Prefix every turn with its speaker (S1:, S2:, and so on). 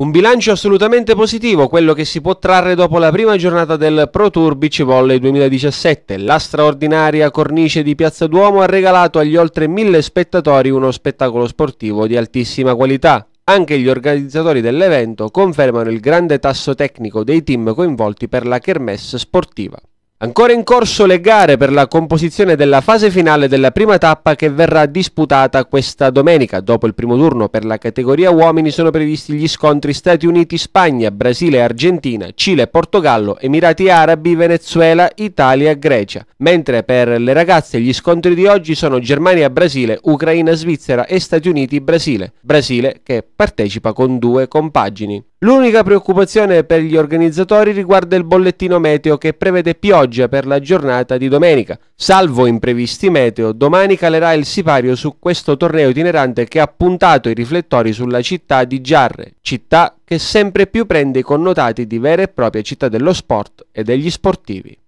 S1: Un bilancio assolutamente positivo, quello che si può trarre dopo la prima giornata del Pro Tour Beach Volley 2017. La straordinaria cornice di Piazza Duomo ha regalato agli oltre mille spettatori uno spettacolo sportivo di altissima qualità. Anche gli organizzatori dell'evento confermano il grande tasso tecnico dei team coinvolti per la kermesse sportiva. Ancora in corso le gare per la composizione della fase finale della prima tappa che verrà disputata questa domenica. Dopo il primo turno per la categoria uomini sono previsti gli scontri Stati Uniti, Spagna, Brasile, Argentina, Cile, Portogallo, Emirati Arabi, Venezuela, Italia, Grecia. Mentre per le ragazze gli scontri di oggi sono Germania, Brasile, Ucraina, Svizzera e Stati Uniti, Brasile. Brasile che partecipa con due compagini. L'unica preoccupazione per gli organizzatori riguarda il bollettino meteo che prevede pioggia per la giornata di domenica. Salvo imprevisti meteo, domani calerà il sipario su questo torneo itinerante che ha puntato i riflettori sulla città di Giarre, città che sempre più prende i connotati di vera e propria città dello sport e degli sportivi.